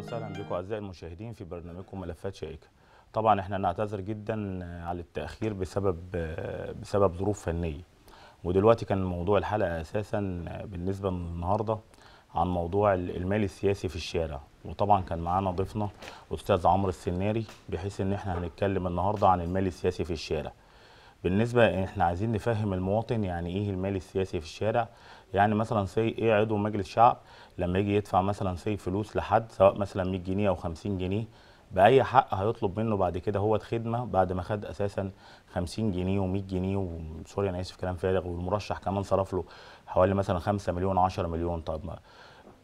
وسهلا بكم اعزائي المشاهدين في برنامجكم ملفات شائكه. طبعا احنا نعتذر جدا على التاخير بسبب بسبب ظروف فنيه. ودلوقتي كان موضوع الحلقه اساسا بالنسبه النهارده عن موضوع المال السياسي في الشارع وطبعا كان معانا ضيفنا استاذ عمرو السناري بحيث ان احنا هنتكلم النهارده عن المال السياسي في الشارع. بالنسبه احنا عايزين نفهم المواطن يعني ايه المال السياسي في الشارع يعني مثلا سي ايه عضو مجلس شعب لما يجي يدفع مثلا سي فلوس لحد سواء مثلا 100 جنيه او 50 جنيه باي حق هيطلب منه بعد كده هو خدمه بعد ما خد اساسا 50 جنيه و100 جنيه وسوري انا اسف كلام فارغ والمرشح كمان صرف له حوالي مثلا 5 مليون 10 مليون طب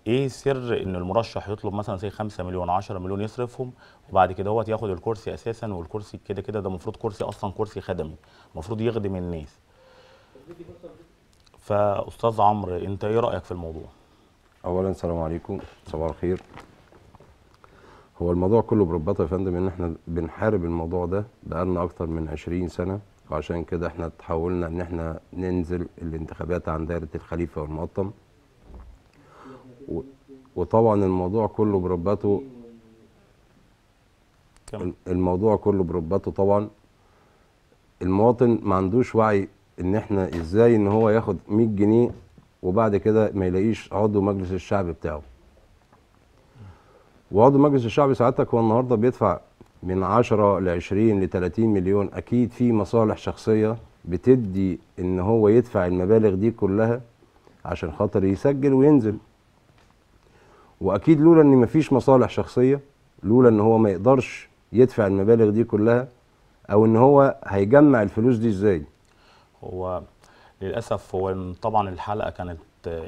ايه سر ان المرشح يطلب مثلا زي 5 مليون 10 مليون يصرفهم وبعد كده هو ياخد الكرسي اساسا والكرسي كده كده ده المفروض كرسي اصلا كرسي خدمي المفروض يخدم الناس فاستاذ عمرو انت ايه رايك في الموضوع اولا السلام عليكم صباح الخير هو الموضوع كله بربطه يا فندم ان احنا بنحارب الموضوع ده بقالنا اكتر من 20 سنه وعشان كده احنا تحولنا ان احنا ننزل الانتخابات عن دائره الخليفه والمقطم وطبعا الموضوع كله برباته الموضوع كله برباته طبعا المواطن ما عندوش وعي ان احنا ازاي ان هو ياخد 100 جنيه وبعد كده ما يلاقيش عضو مجلس الشعب بتاعه وعضو مجلس الشعب ساعتك هو النهارده بيدفع من 10 ل 20 ل 30 مليون اكيد في مصالح شخصيه بتدي ان هو يدفع المبالغ دي كلها عشان خاطر يسجل وينزل واكيد لولا ان مفيش مصالح شخصيه لولا ان هو ما يقدرش يدفع المبالغ دي كلها او ان هو هيجمع الفلوس دي ازاي هو للاسف هو طبعا الحلقه كانت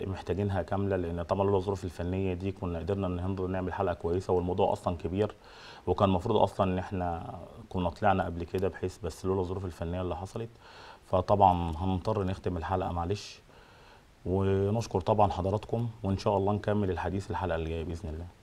محتاجينها كامله لان طبعا لولا الظروف الفنيه دي كنا قدرنا ان احنا نعمل حلقه كويسه والموضوع اصلا كبير وكان المفروض اصلا ان احنا كنا طلعنا قبل كده بحيث بس لولا الظروف الفنيه اللي حصلت فطبعا هنضطر نختم الحلقه معلش ونشكر طبعا حضراتكم وان شاء الله نكمل الحديث الحلقه الجايه باذن الله